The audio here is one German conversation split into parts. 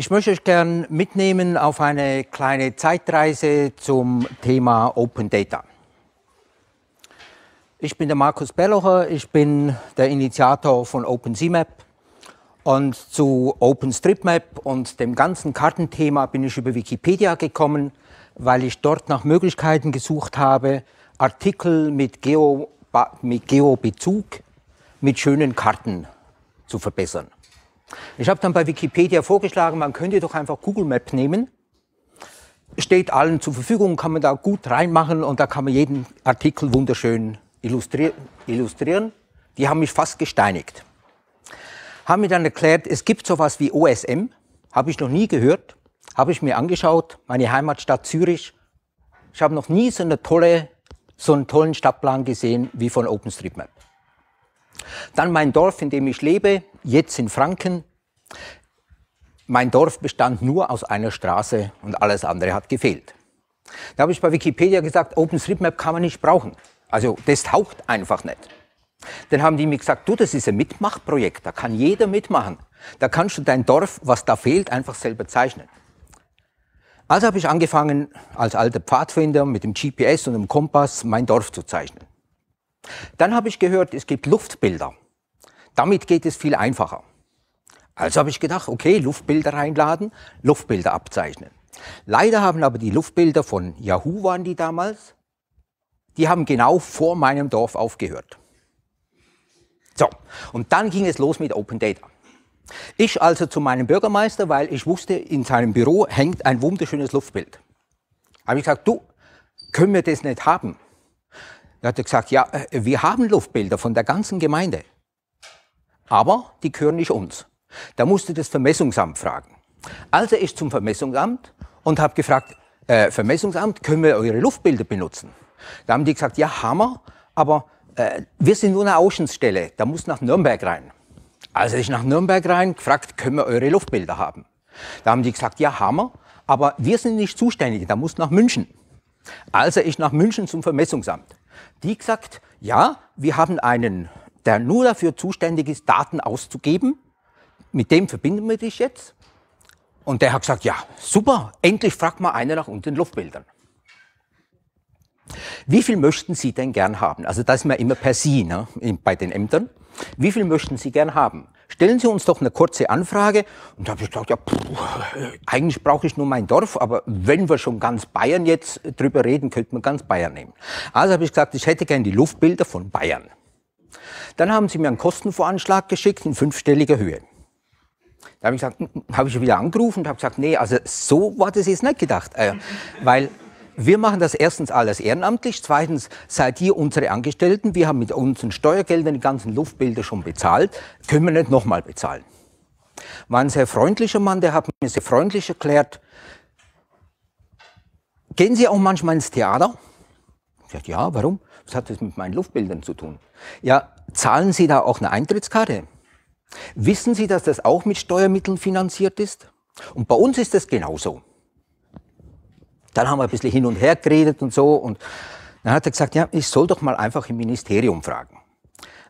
Ich möchte euch gern mitnehmen auf eine kleine Zeitreise zum Thema Open Data. Ich bin der Markus Bellocher, ich bin der Initiator von OpenCMap und zu OpenStreetMap und dem ganzen Kartenthema bin ich über Wikipedia gekommen, weil ich dort nach Möglichkeiten gesucht habe, Artikel mit, Geo, mit Geobezug mit schönen Karten zu verbessern. Ich habe dann bei Wikipedia vorgeschlagen, man könnte doch einfach Google Map nehmen. Steht allen zur Verfügung, kann man da gut reinmachen und da kann man jeden Artikel wunderschön illustri illustrieren. Die haben mich fast gesteinigt. Haben mir dann erklärt, es gibt sowas wie OSM, habe ich noch nie gehört, habe ich mir angeschaut, meine Heimatstadt Zürich. Ich habe noch nie so eine tolle so einen tollen Stadtplan gesehen wie von OpenStreetMap. Dann mein Dorf, in dem ich lebe, jetzt in Franken. Mein Dorf bestand nur aus einer Straße und alles andere hat gefehlt. Da habe ich bei Wikipedia gesagt, OpenStreetMap kann man nicht brauchen. Also das taucht einfach nicht. Dann haben die mir gesagt, du, das ist ein Mitmachprojekt, da kann jeder mitmachen. Da kannst du dein Dorf, was da fehlt, einfach selber zeichnen. Also habe ich angefangen, als alter Pfadfinder mit dem GPS und dem Kompass mein Dorf zu zeichnen. Dann habe ich gehört, es gibt Luftbilder. Damit geht es viel einfacher. Also habe ich gedacht, okay, Luftbilder reinladen, Luftbilder abzeichnen. Leider haben aber die Luftbilder von Yahoo waren die damals, die haben genau vor meinem Dorf aufgehört. So, und dann ging es los mit Open Data. Ich also zu meinem Bürgermeister, weil ich wusste, in seinem Büro hängt ein wunderschönes Luftbild. Habe ich gesagt, du, können wir das nicht haben? Da hat er gesagt, ja, äh, wir haben Luftbilder von der ganzen Gemeinde, aber die gehören nicht uns. Da musste das Vermessungsamt fragen. Also ich zum Vermessungsamt und habe gefragt, äh, Vermessungsamt, können wir eure Luftbilder benutzen? Da haben die gesagt, ja, Hammer, aber äh, wir sind nur eine Außenstelle, da muss nach Nürnberg rein. Also ich nach Nürnberg rein, gefragt, können wir eure Luftbilder haben? Da haben die gesagt, ja, Hammer, aber wir sind nicht zuständig, da muss nach München. Also ich nach München zum Vermessungsamt die gesagt, ja, wir haben einen, der nur dafür zuständig ist, Daten auszugeben. Mit dem verbinden wir dich jetzt. Und der hat gesagt, ja, super, endlich fragt mal einer nach unseren Luftbildern. Wie viel möchten Sie denn gern haben? Also das ist mir immer per Sie ne, bei den Ämtern. Wie viel möchten Sie gern haben? stellen Sie uns doch eine kurze Anfrage. Und da habe ich gedacht, ja, pff, eigentlich brauche ich nur mein Dorf, aber wenn wir schon ganz Bayern jetzt äh, drüber reden, könnte man ganz Bayern nehmen. Also habe ich gesagt, ich hätte gern die Luftbilder von Bayern. Dann haben sie mir einen Kostenvoranschlag geschickt in fünfstelliger Höhe. Da habe ich gesagt, habe ich wieder angerufen und habe gesagt, nee, also so war das jetzt nicht gedacht, äh, weil wir machen das erstens alles ehrenamtlich, zweitens seid ihr unsere Angestellten, wir haben mit unseren Steuergeldern die ganzen Luftbilder schon bezahlt, können wir nicht nochmal bezahlen. War ein sehr freundlicher Mann, der hat mir sehr freundlich erklärt, gehen Sie auch manchmal ins Theater? Ich sagte, ja, warum? Was hat das mit meinen Luftbildern zu tun? Ja, zahlen Sie da auch eine Eintrittskarte? Wissen Sie, dass das auch mit Steuermitteln finanziert ist? Und bei uns ist das genauso. Dann haben wir ein bisschen hin und her geredet und so. Und dann hat er gesagt, ja, ich soll doch mal einfach im Ministerium fragen.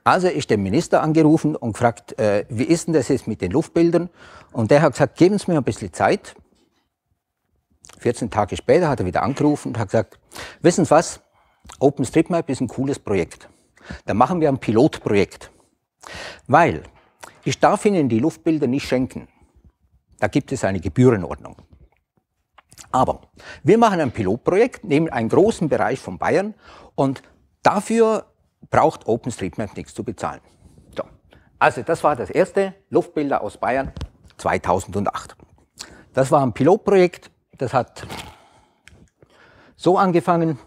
Also ist der Minister angerufen und gefragt, äh, wie ist denn das jetzt mit den Luftbildern? Und der hat gesagt, geben Sie mir ein bisschen Zeit. 14 Tage später hat er wieder angerufen und hat gesagt, wissen Sie was, OpenStreetMap ist ein cooles Projekt. Da machen wir ein Pilotprojekt. Weil ich darf Ihnen die Luftbilder nicht schenken. Da gibt es eine Gebührenordnung. Aber wir machen ein Pilotprojekt, nehmen einen großen Bereich von Bayern und dafür braucht OpenStreetMap nichts zu bezahlen. So. Also das war das erste, Luftbilder aus Bayern 2008. Das war ein Pilotprojekt, das hat so angefangen.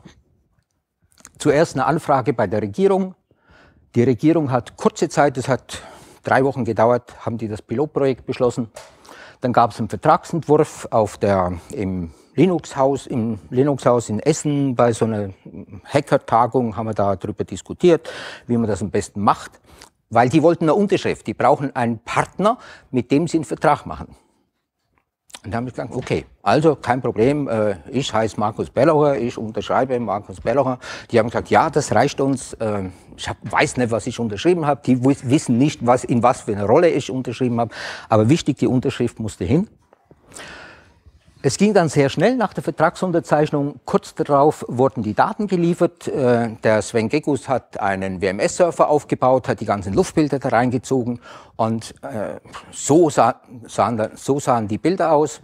Zuerst eine Anfrage bei der Regierung. Die Regierung hat kurze Zeit, das hat drei Wochen gedauert, haben die das Pilotprojekt beschlossen. Dann gab es einen Vertragsentwurf auf der, im Linux-Haus, im Linux-Haus in Essen bei so einer Hacker-Tagung haben wir da darüber diskutiert, wie man das am besten macht. Weil die wollten eine Unterschrift. Die brauchen einen Partner, mit dem sie einen Vertrag machen. Und dann habe ich gesagt, okay, also kein Problem, äh, ich heiße Markus Bellocher, ich unterschreibe Markus Bellocher. Die haben gesagt, ja, das reicht uns, äh, ich hab, weiß nicht, was ich unterschrieben habe, die wissen nicht, was, in was für eine Rolle ich unterschrieben habe, aber wichtig, die Unterschrift musste hin. Es ging dann sehr schnell nach der Vertragsunterzeichnung. Kurz darauf wurden die Daten geliefert. Äh, der Sven Gekus hat einen WMS-Server aufgebaut, hat die ganzen Luftbilder da reingezogen und äh, so, sah, sahen, so sahen die Bilder aus,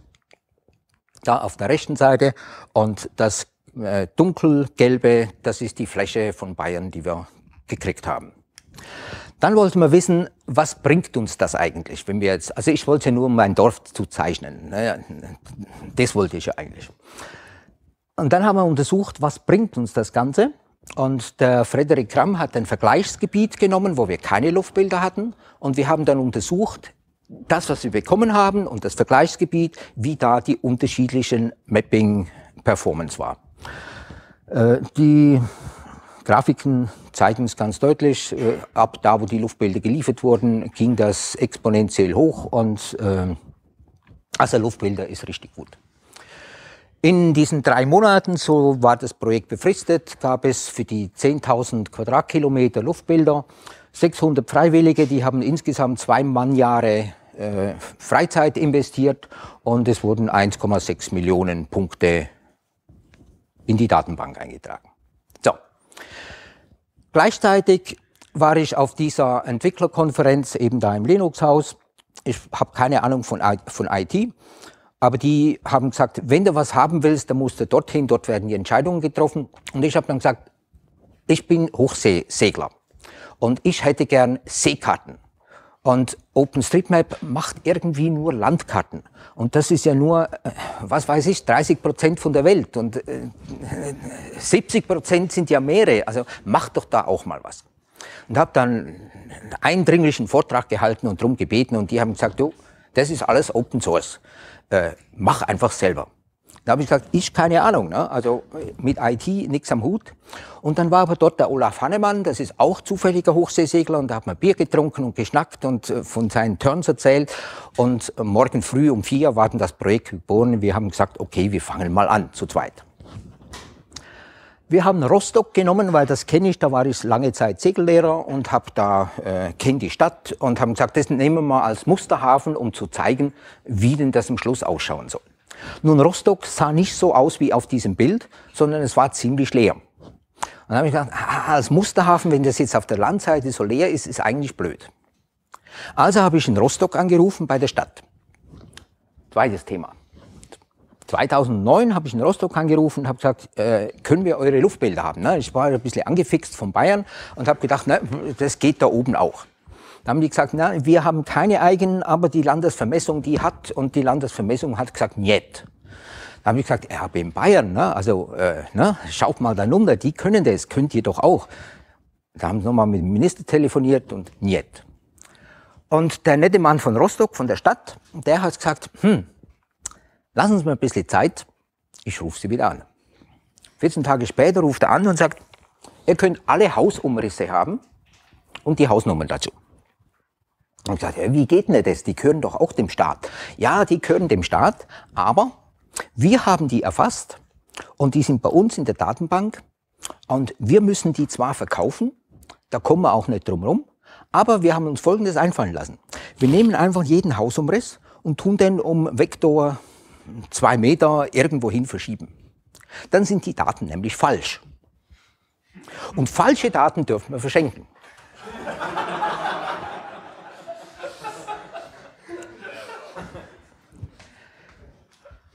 da auf der rechten Seite. Und das äh, dunkelgelbe, das ist die Fläche von Bayern, die wir gekriegt haben. Dann wollten wir wissen, was bringt uns das eigentlich, wenn wir jetzt, also ich wollte nur mein Dorf zu zeichnen. Naja, ne? das wollte ich ja eigentlich. Und dann haben wir untersucht, was bringt uns das Ganze. Und der Frederik Kramm hat ein Vergleichsgebiet genommen, wo wir keine Luftbilder hatten. Und wir haben dann untersucht, das, was wir bekommen haben und das Vergleichsgebiet, wie da die unterschiedlichen Mapping-Performance war. Äh, die Grafiken zeigen es ganz deutlich, äh, ab da, wo die Luftbilder geliefert wurden, ging das exponentiell hoch und äh, also Luftbilder ist richtig gut. In diesen drei Monaten, so war das Projekt befristet, gab es für die 10.000 Quadratkilometer Luftbilder 600 Freiwillige, die haben insgesamt zwei Mannjahre äh, Freizeit investiert und es wurden 1,6 Millionen Punkte in die Datenbank eingetragen. So, Gleichzeitig war ich auf dieser Entwicklerkonferenz eben da im Linux-Haus. Ich habe keine Ahnung von, von IT, aber die haben gesagt, wenn du was haben willst, dann musst du dorthin, dort werden die Entscheidungen getroffen. Und ich habe dann gesagt, ich bin Hochseesegler und ich hätte gern Seekarten. Und OpenStreetMap macht irgendwie nur Landkarten. Und das ist ja nur, äh, was weiß ich, 30 Prozent von der Welt. Und 70 äh, äh, Prozent sind ja Meere. Also macht doch da auch mal was. Und habe dann einen eindringlichen Vortrag gehalten und drum gebeten. Und die haben gesagt, du, das ist alles Open Source. Äh, mach einfach selber. Da habe ich gesagt, ich keine Ahnung, ne? also mit IT nichts am Hut. Und dann war aber dort der Olaf Hannemann, das ist auch zufälliger Hochseesegler, und da hat man Bier getrunken und geschnackt und äh, von seinen Turns erzählt. Und äh, morgen früh um vier war dann das Projekt geboren. Wir haben gesagt, okay, wir fangen mal an, zu zweit. Wir haben Rostock genommen, weil das kenne ich, da war ich lange Zeit Segellehrer und habe da äh, kenne die Stadt und haben gesagt, das nehmen wir mal als Musterhafen, um zu zeigen, wie denn das am Schluss ausschauen soll. Nun, Rostock sah nicht so aus wie auf diesem Bild, sondern es war ziemlich leer. Und dann habe ich gedacht, ah, als Musterhafen, wenn das jetzt auf der Landseite so leer ist, ist eigentlich blöd. Also habe ich in Rostock angerufen bei der Stadt. Zweites Thema. 2009 habe ich in Rostock angerufen und habe gesagt, äh, können wir eure Luftbilder haben? Ne? Ich war ein bisschen angefixt von Bayern und habe gedacht, ne, das geht da oben auch. Da haben die gesagt, na, wir haben keine eigenen, aber die Landesvermessung, die hat, und die Landesvermessung hat gesagt, nicht. Da haben die gesagt, ja, in Bayern, ne, also, äh, ne, schaut mal da runter, die können das, könnt ihr doch auch. Da haben sie nochmal mit dem Minister telefoniert und nicht. Und der nette Mann von Rostock, von der Stadt, der hat gesagt, hm, lassen Sie mir ein bisschen Zeit, ich rufe Sie wieder an. 14 Tage später ruft er an und sagt, ihr könnt alle Hausumrisse haben und die Hausnummern dazu. Und ich dachte, ja, wie geht denn das? Die gehören doch auch dem Staat. Ja, die gehören dem Staat, aber wir haben die erfasst und die sind bei uns in der Datenbank und wir müssen die zwar verkaufen, da kommen wir auch nicht drum rum, aber wir haben uns Folgendes einfallen lassen. Wir nehmen einfach jeden Hausumriss und tun den um Vektor zwei Meter irgendwo hin verschieben. Dann sind die Daten nämlich falsch. Und falsche Daten dürfen wir verschenken.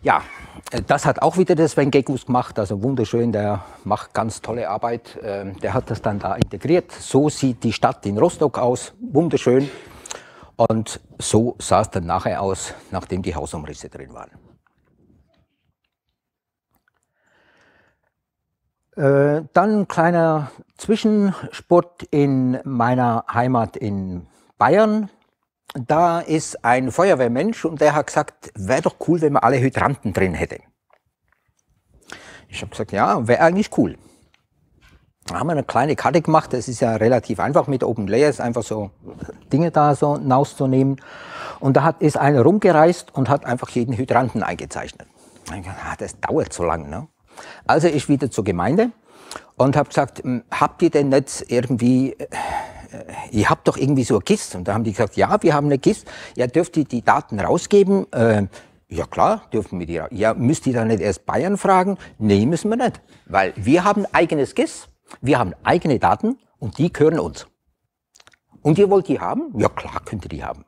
Ja, äh, das hat auch wieder der Sven Gekus gemacht, also wunderschön, der macht ganz tolle Arbeit. Ähm, der hat das dann da integriert. So sieht die Stadt in Rostock aus, wunderschön. Und so sah es dann nachher aus, nachdem die Hausumrisse drin waren. Äh, dann ein kleiner Zwischensport in meiner Heimat in Bayern da ist ein Feuerwehrmensch und der hat gesagt, wäre doch cool, wenn man alle Hydranten drin hätte. Ich habe gesagt, ja, wäre eigentlich cool. Da haben wir eine kleine Karte gemacht, das ist ja relativ einfach mit Open Layers, einfach so Dinge da so rauszunehmen. Und da hat, ist einer rumgereist und hat einfach jeden Hydranten eingezeichnet. Ah, das dauert so lang. Ne? Also ich wieder zur Gemeinde und habe gesagt, hm, habt ihr denn jetzt irgendwie äh, äh, ihr habt doch irgendwie so eine GIST. Und da haben die gesagt, ja, wir haben eine GIST. Ja, dürft ihr die Daten rausgeben? Äh, ja klar, dürfen wir die raus. Ja, müsst ihr da nicht erst Bayern fragen? Nee, müssen wir nicht. Weil wir haben eigenes GIST, wir haben eigene Daten und die gehören uns. Und ihr wollt die haben? Ja klar, könnt ihr die haben.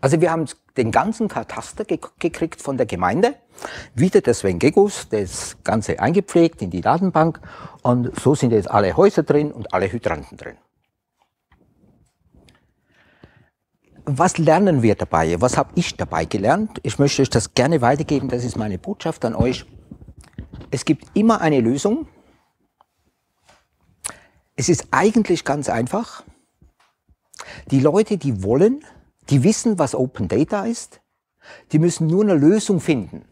Also wir haben den ganzen Kataster ge gekriegt von der Gemeinde, wieder der Sven Gegus, das Ganze eingepflegt in die Datenbank und so sind jetzt alle Häuser drin und alle Hydranten drin. was lernen wir dabei? Was habe ich dabei gelernt? Ich möchte euch das gerne weitergeben. Das ist meine Botschaft an euch. Es gibt immer eine Lösung. Es ist eigentlich ganz einfach. Die Leute, die wollen, die wissen, was Open Data ist. Die müssen nur eine Lösung finden.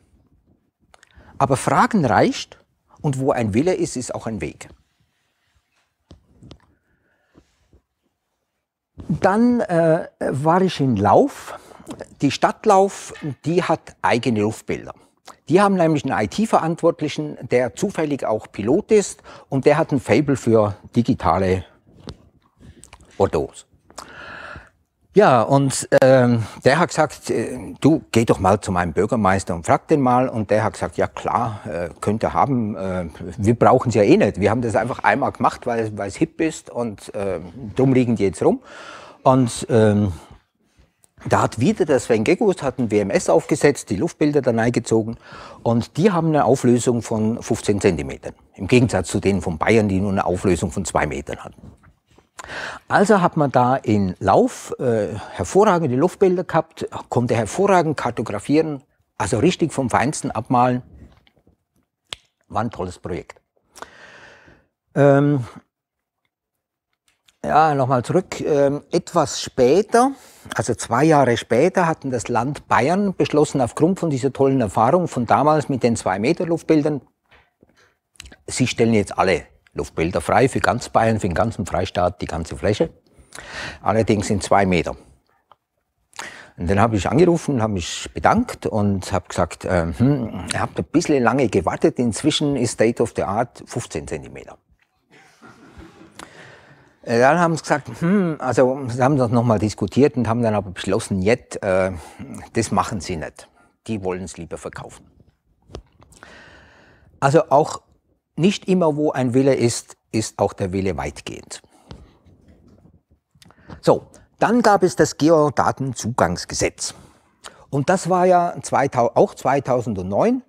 Aber Fragen reicht und wo ein Wille ist, ist auch ein Weg. Dann äh, war ich in Lauf. Die Stadt Lauf, die hat eigene Luftbilder. Die haben nämlich einen IT-Verantwortlichen, der zufällig auch Pilot ist und der hat ein Fable für digitale Autos. Ja, und ähm, der hat gesagt, äh, du geh doch mal zu meinem Bürgermeister und frag den mal. Und der hat gesagt, ja klar, äh, könnt haben. Äh, wir brauchen es ja eh nicht. Wir haben das einfach einmal gemacht, weil es hip ist und äh, drum liegen die jetzt rum. Und ähm, da hat wieder der Sven Gegus hat ein WMS aufgesetzt, die Luftbilder da reingezogen und die haben eine Auflösung von 15 Zentimetern. Im Gegensatz zu denen von Bayern, die nur eine Auflösung von zwei Metern hatten. Also hat man da in Lauf äh, hervorragende Luftbilder gehabt, konnte hervorragend kartografieren, also richtig vom Feinsten abmalen. War ein tolles Projekt. Ähm, ja, nochmal zurück. Ähm, etwas später, also zwei Jahre später, hatten das Land Bayern beschlossen, aufgrund von dieser tollen Erfahrung von damals mit den 2 meter luftbildern sie stellen jetzt alle Luftbilder frei für ganz Bayern, für den ganzen Freistaat, die ganze Fläche. Allerdings in zwei Meter. Und dann habe ich angerufen, habe mich bedankt und habe gesagt, äh, hm, ihr habt ein bisschen lange gewartet, inzwischen ist State of the Art 15 Zentimeter. Äh, dann haben sie gesagt, hm, also sie haben das nochmal diskutiert und haben dann aber beschlossen, jetzt, äh, das machen sie nicht. Die wollen es lieber verkaufen. Also auch nicht immer, wo ein Wille ist, ist auch der Wille weitgehend. So, dann gab es das Geodatenzugangsgesetz. Und das war ja 2000, auch 2009.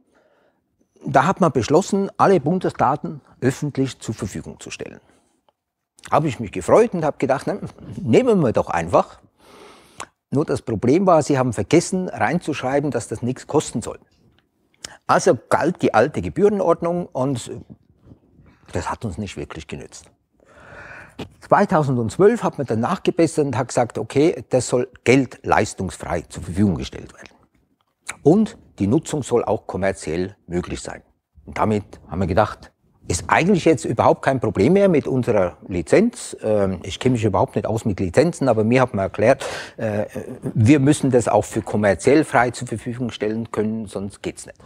Da hat man beschlossen, alle Bundesdaten öffentlich zur Verfügung zu stellen. Habe ich mich gefreut und habe gedacht, ne, nehmen wir doch einfach. Nur das Problem war, sie haben vergessen reinzuschreiben, dass das nichts kosten soll. Also galt die alte Gebührenordnung und das hat uns nicht wirklich genützt. 2012 hat man dann nachgebessert und hat gesagt, okay, das soll Geld leistungsfrei zur Verfügung gestellt werden. Und die Nutzung soll auch kommerziell möglich sein. Und damit haben wir gedacht, ist eigentlich jetzt überhaupt kein Problem mehr mit unserer Lizenz. Ähm, ich kenne mich überhaupt nicht aus mit Lizenzen, aber mir hat man erklärt, äh, wir müssen das auch für kommerziell frei zur Verfügung stellen können, sonst geht's nicht.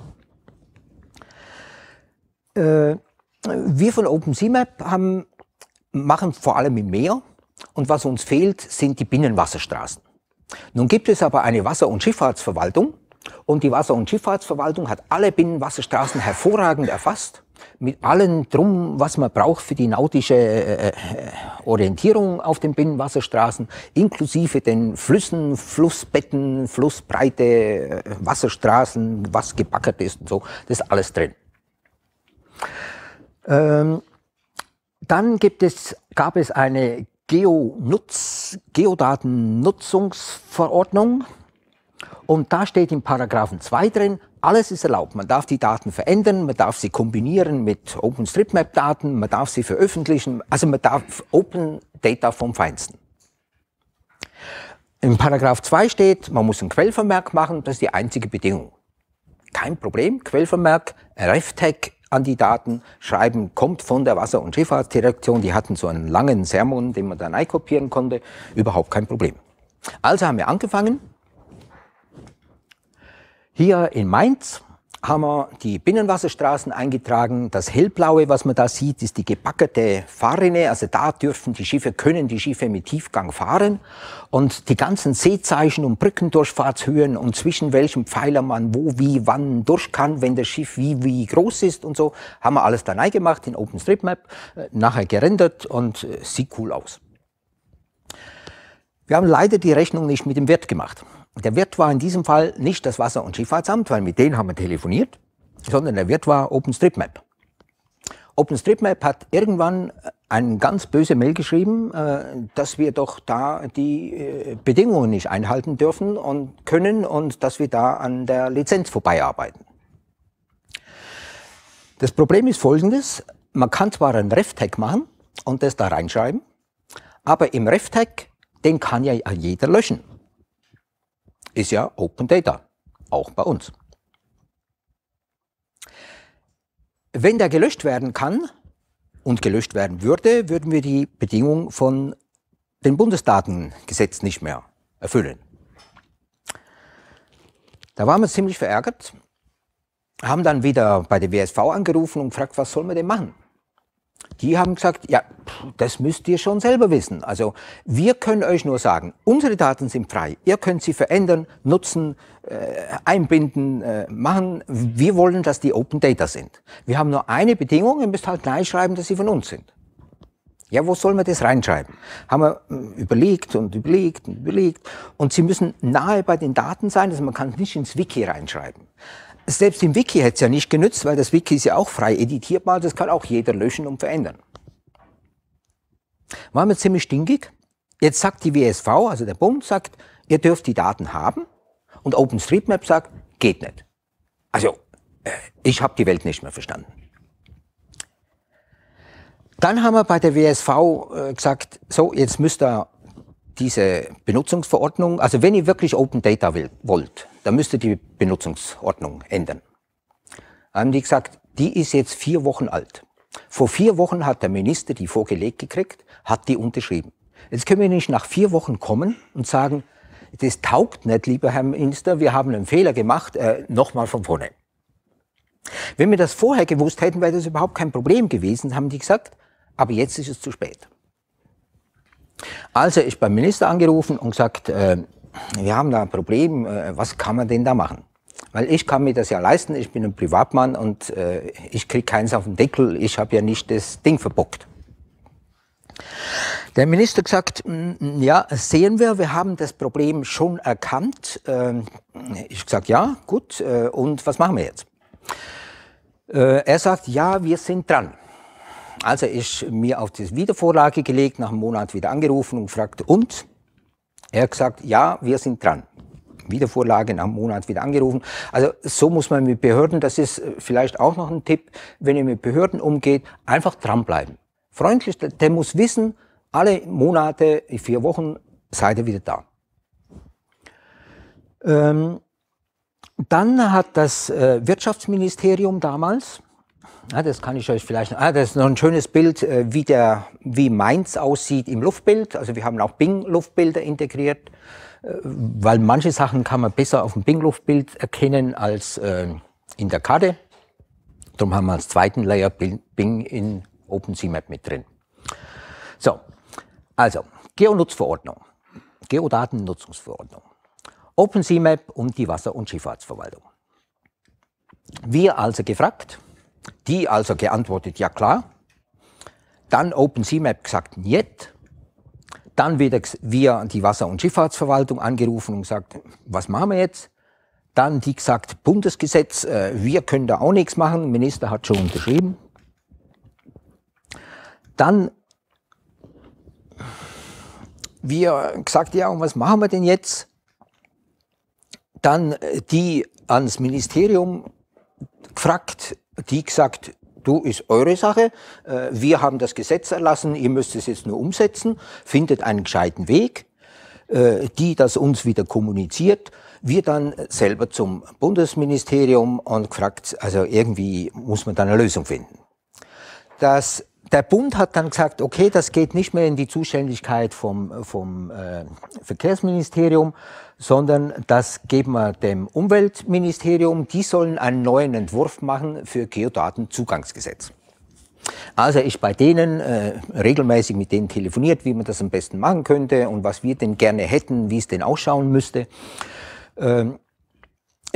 Äh, wir von OpenSeaMap haben, machen vor allem im Meer und was uns fehlt, sind die Binnenwasserstraßen. Nun gibt es aber eine Wasser- und Schifffahrtsverwaltung und die Wasser- und Schifffahrtsverwaltung hat alle Binnenwasserstraßen hervorragend erfasst mit allem drum, was man braucht für die nautische äh, äh Orientierung auf den Binnenwasserstraßen, inklusive den Flüssen, Flussbetten, Flussbreite, äh, Wasserstraßen, was gebackert ist und so, das ist alles drin. Ähm, dann gibt es, gab es eine Geonutz, Geodatennutzungsverordnung. Und da steht im Paragraphen 2 drin, alles ist erlaubt. Man darf die Daten verändern, man darf sie kombinieren mit OpenStreetMap-Daten, man darf sie veröffentlichen, also man darf Open Data vom Feinsten. Im Paragraph 2 steht, man muss einen Quellvermerk machen, das ist die einzige Bedingung. Kein Problem, Quellvermerk, RefTag an die Daten schreiben, kommt von der Wasser- und Schifffahrtsdirektion. Die hatten so einen langen Sermon, den man dann einkopieren konnte. Überhaupt kein Problem. Also haben wir angefangen. Hier in Mainz haben wir die Binnenwasserstraßen eingetragen. Das hellblaue, was man da sieht, ist die gebackerte Fahrrinne. Also da dürfen die Schiffe, können die Schiffe mit Tiefgang fahren. Und die ganzen Seezeichen und Brückendurchfahrtshöhen und zwischen welchen Pfeilern man wo, wie, wann durch kann, wenn das Schiff wie, wie groß ist und so, haben wir alles da rein gemacht in OpenStreetMap, äh, nachher gerendert und äh, sieht cool aus. Wir haben leider die Rechnung nicht mit dem Wert gemacht der Wirt war in diesem Fall nicht das Wasser- und Schifffahrtsamt, weil mit denen haben wir telefoniert, sondern der Wirt war OpenStreetMap. OpenStreetMap hat irgendwann äh, eine ganz böse Mail geschrieben, äh, dass wir doch da die äh, Bedingungen nicht einhalten dürfen und können und dass wir da an der Lizenz vorbeiarbeiten. Das Problem ist folgendes, man kann zwar einen RefTag machen und das da reinschreiben, aber im RefTag, den kann ja jeder löschen ist ja Open Data, auch bei uns. Wenn der gelöscht werden kann und gelöscht werden würde, würden wir die Bedingung von dem Bundesdatengesetz nicht mehr erfüllen. Da waren wir ziemlich verärgert, haben dann wieder bei der WSV angerufen und gefragt, was sollen wir denn machen? Die haben gesagt, ja, das müsst ihr schon selber wissen. Also wir können euch nur sagen, unsere Daten sind frei. Ihr könnt sie verändern, nutzen, äh, einbinden, äh, machen. Wir wollen, dass die Open Data sind. Wir haben nur eine Bedingung, ihr müsst halt reinschreiben, dass sie von uns sind. Ja, wo soll man das reinschreiben? Haben wir äh, überlegt und überlegt und überlegt. Und sie müssen nahe bei den Daten sein, also man kann es nicht ins Wiki reinschreiben. Selbst im Wiki hätte es ja nicht genützt, weil das Wiki ist ja auch frei editierbar, das kann auch jeder löschen und verändern. War mir ziemlich stinkig. Jetzt sagt die WSV, also der Bund, sagt, ihr dürft die Daten haben und OpenStreetMap sagt, geht nicht. Also, äh, ich habe die Welt nicht mehr verstanden. Dann haben wir bei der WSV äh, gesagt, so, jetzt müsst ihr diese Benutzungsverordnung, also wenn ihr wirklich Open Data will, wollt, dann müsst ihr die Benutzungsordnung ändern. Haben ähm, die gesagt, die ist jetzt vier Wochen alt. Vor vier Wochen hat der Minister die vorgelegt gekriegt, hat die unterschrieben. Jetzt können wir nicht nach vier Wochen kommen und sagen, das taugt nicht, lieber Herr Minister, wir haben einen Fehler gemacht, äh, nochmal von vorne. Wenn wir das vorher gewusst hätten, wäre das überhaupt kein Problem gewesen, haben die gesagt, aber jetzt ist es zu spät. Also ich beim Minister angerufen und gesagt, äh, wir haben da ein Problem, äh, was kann man denn da machen? Weil ich kann mir das ja leisten, ich bin ein Privatmann und äh, ich kriege keins auf den Deckel, ich habe ja nicht das Ding verbockt. Der Minister gesagt, ja, sehen wir, wir haben das Problem schon erkannt. Ähm, ich gesagt, ja, gut, äh, und was machen wir jetzt? Äh, er sagt, ja, wir sind dran. Also ich mir auf die Wiedervorlage gelegt, nach einem Monat wieder angerufen und gefragt, und? Er hat gesagt, ja, wir sind dran. Wiedervorlage nach einem Monat wieder angerufen. Also so muss man mit Behörden, das ist äh, vielleicht auch noch ein Tipp, wenn ihr mit Behörden umgeht, einfach dranbleiben. Freundlich, der muss wissen, alle Monate, vier Wochen seid ihr wieder da. Ähm, dann hat das äh, Wirtschaftsministerium damals ja, ah, das kann ich euch vielleicht. Ah, das ist noch ein schönes Bild, äh, wie, der, wie Mainz aussieht im Luftbild. Also wir haben auch Bing-Luftbilder integriert, äh, weil manche Sachen kann man besser auf dem Bing-Luftbild erkennen als äh, in der Karte. Darum haben wir als zweiten Layer Bing in OpenCMap mit drin. So, also Geonutzverordnung, Geodatennutzungsverordnung, OpenCMap und die Wasser- und Schifffahrtsverwaltung. Wir also gefragt, die also geantwortet, ja klar. Dann OpenSeaMap gesagt, nicht. Dann wieder wir die Wasser- und Schifffahrtsverwaltung angerufen und gesagt, was machen wir jetzt? Dann die gesagt, Bundesgesetz, äh, wir können da auch nichts machen, Minister hat schon unterschrieben. Dann wir gesagt, ja, und was machen wir denn jetzt? Dann äh, die ans Ministerium gefragt, die gesagt, du ist eure Sache, äh, wir haben das Gesetz erlassen, ihr müsst es jetzt nur umsetzen, findet einen gescheiten Weg, äh, die das uns wieder kommuniziert. Wir dann selber zum Bundesministerium und gefragt, also irgendwie muss man da eine Lösung finden. Das der Bund hat dann gesagt, okay, das geht nicht mehr in die Zuständigkeit vom, vom äh, Verkehrsministerium, sondern das geben wir dem Umweltministerium. Die sollen einen neuen Entwurf machen für Geodatenzugangsgesetz. Also ich bei denen äh, regelmäßig mit denen telefoniert, wie man das am besten machen könnte und was wir denn gerne hätten, wie es denn ausschauen müsste. Ähm,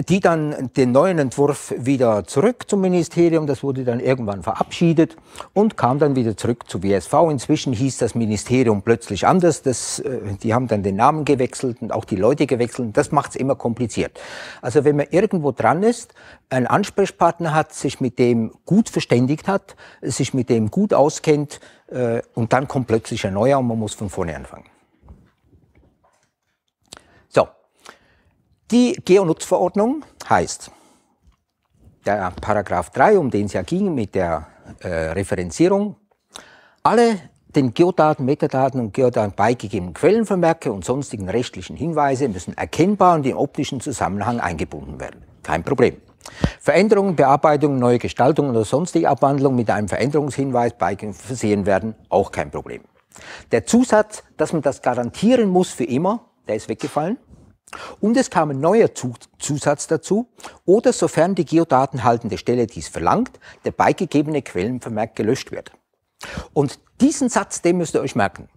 die dann den neuen Entwurf wieder zurück zum Ministerium. Das wurde dann irgendwann verabschiedet und kam dann wieder zurück zu WSV. Inzwischen hieß das Ministerium plötzlich anders. Das, äh, die haben dann den Namen gewechselt und auch die Leute gewechselt. Das macht es immer kompliziert. Also wenn man irgendwo dran ist, einen Ansprechpartner hat, sich mit dem gut verständigt hat, sich mit dem gut auskennt äh, und dann kommt plötzlich ein neuer und man muss von vorne anfangen. Die Geonutzverordnung heißt, der Paragraph 3, um den es ja ging mit der äh, Referenzierung, alle den Geodaten, Metadaten und Geodaten beigegebenen Quellenvermerke und sonstigen rechtlichen Hinweise müssen erkennbar und im optischen Zusammenhang eingebunden werden. Kein Problem. Veränderungen, Bearbeitungen, neue Gestaltungen oder sonstige Abwandlungen mit einem Veränderungshinweis versehen werden, auch kein Problem. Der Zusatz, dass man das garantieren muss für immer, der ist weggefallen. Und es kam ein neuer Zusatz dazu, oder sofern die geodatenhaltende Stelle dies verlangt, der beigegebene Quellenvermerk gelöscht wird. Und diesen Satz, den müsst ihr euch merken.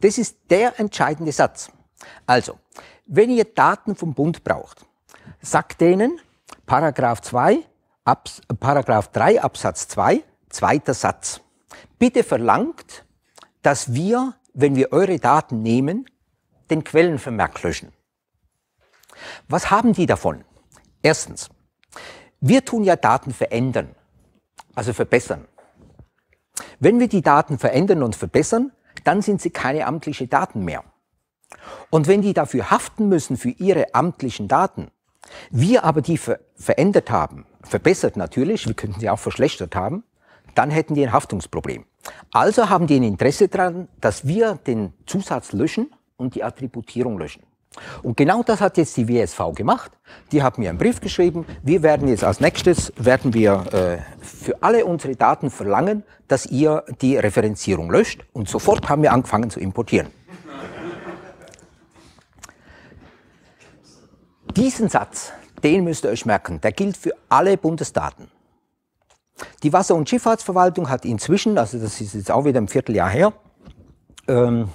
Das ist der entscheidende Satz. Also, wenn ihr Daten vom Bund braucht, sagt denen Paragraph 2, Abs, Paragraph 3 Absatz 2, zweiter Satz. Bitte verlangt, dass wir, wenn wir eure Daten nehmen, den Quellenvermerk löschen. Was haben die davon? Erstens, wir tun ja Daten verändern, also verbessern. Wenn wir die Daten verändern und verbessern, dann sind sie keine amtlichen Daten mehr. Und wenn die dafür haften müssen für ihre amtlichen Daten, wir aber die ver verändert haben, verbessert natürlich, wir könnten sie auch verschlechtert haben, dann hätten die ein Haftungsproblem. Also haben die ein Interesse daran, dass wir den Zusatz löschen und die Attributierung löschen. Und genau das hat jetzt die WSV gemacht. Die hat mir einen Brief geschrieben. Wir werden jetzt als nächstes, werden wir äh, für alle unsere Daten verlangen, dass ihr die Referenzierung löscht. Und sofort haben wir angefangen zu importieren. Diesen Satz, den müsst ihr euch merken, der gilt für alle Bundesdaten. Die Wasser- und Schifffahrtsverwaltung hat inzwischen, also das ist jetzt auch wieder ein Vierteljahr her, ähm,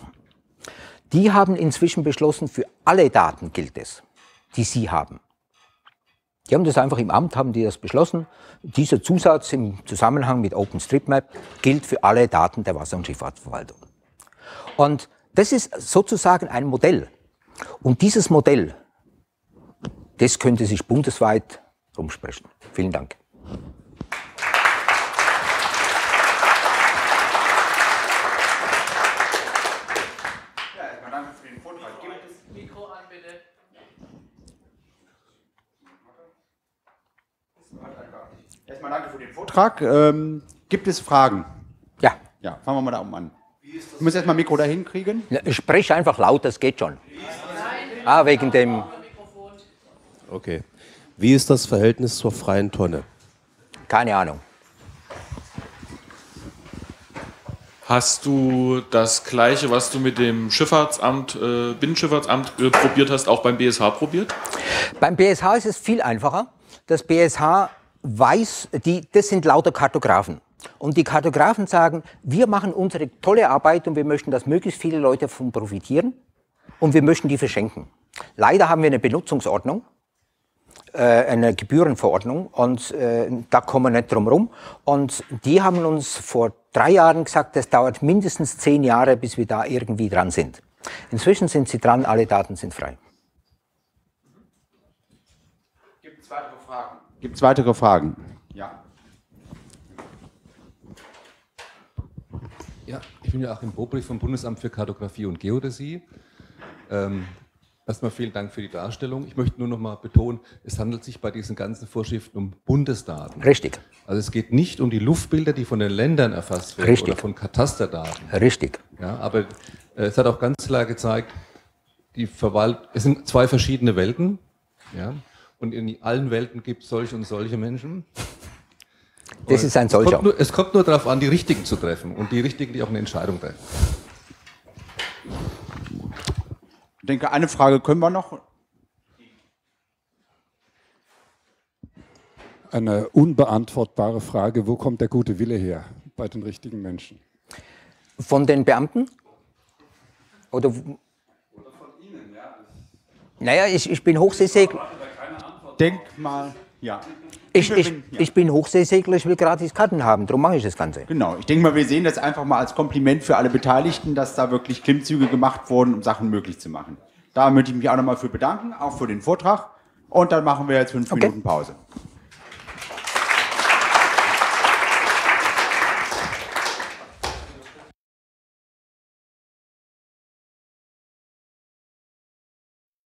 die haben inzwischen beschlossen, für alle Daten gilt es, die sie haben. Die haben das einfach im Amt, haben die das beschlossen. Dieser Zusatz im Zusammenhang mit OpenStreetMap gilt für alle Daten der Wasser- und Schifffahrtsverwaltung. Und das ist sozusagen ein Modell. Und dieses Modell, das könnte sich bundesweit rumsprechen. Vielen Dank. Vortrag. Ähm, gibt es Fragen? Ja. Ja, fangen wir mal da oben an. Du musst erstmal Mikro dahin kriegen. Na, sprich einfach laut, das geht schon. Ah, wegen dem. Okay. Wie ist das Verhältnis zur freien Tonne? Keine Ahnung. Hast du das Gleiche, was du mit dem Schifffahrtsamt, äh, Binnenschifffahrtsamt äh, probiert hast, auch beim BSH probiert? Beim BSH ist es viel einfacher. Das BSH weiß, die, das sind lauter Kartografen. Und die Kartografen sagen, wir machen unsere tolle Arbeit und wir möchten, dass möglichst viele Leute davon profitieren und wir möchten die verschenken. Leider haben wir eine Benutzungsordnung, äh, eine Gebührenverordnung und äh, da kommen wir nicht drum rum. Und die haben uns vor drei Jahren gesagt, das dauert mindestens zehn Jahre, bis wir da irgendwie dran sind. Inzwischen sind sie dran, alle Daten sind frei. Gibt es weitere Fragen? Ja. Ja, ich bin Joachim Bobrich vom Bundesamt für Kartografie und Geodäsie. Ähm, erstmal vielen Dank für die Darstellung. Ich möchte nur noch mal betonen, es handelt sich bei diesen ganzen Vorschriften um Bundesdaten. Richtig. Also es geht nicht um die Luftbilder, die von den Ländern erfasst werden Richtig. oder von Katasterdaten. Richtig. Ja, aber äh, es hat auch ganz klar gezeigt, die Verwalt es sind zwei verschiedene Welten. Ja. Und in allen Welten gibt es solche und solche Menschen. Das und ist ein solcher. Es kommt, nur, es kommt nur darauf an, die Richtigen zu treffen und die Richtigen, die auch eine Entscheidung treffen. Ich denke, eine Frage können wir noch. Eine unbeantwortbare Frage, wo kommt der gute Wille her bei den richtigen Menschen? Von den Beamten? Oder, Oder von Ihnen, ja. Naja, ich, ich bin hochsehsig. Denkmal, ja. Ich, ich, ich, bin Hochseesegler, ich will gratis Karten haben, darum mache ich das Ganze. Genau, ich denke mal, wir sehen das einfach mal als Kompliment für alle Beteiligten, dass da wirklich Klimmzüge gemacht wurden, um Sachen möglich zu machen. Da möchte ich mich auch nochmal für bedanken, auch für den Vortrag. Und dann machen wir jetzt fünf okay. Minuten Pause.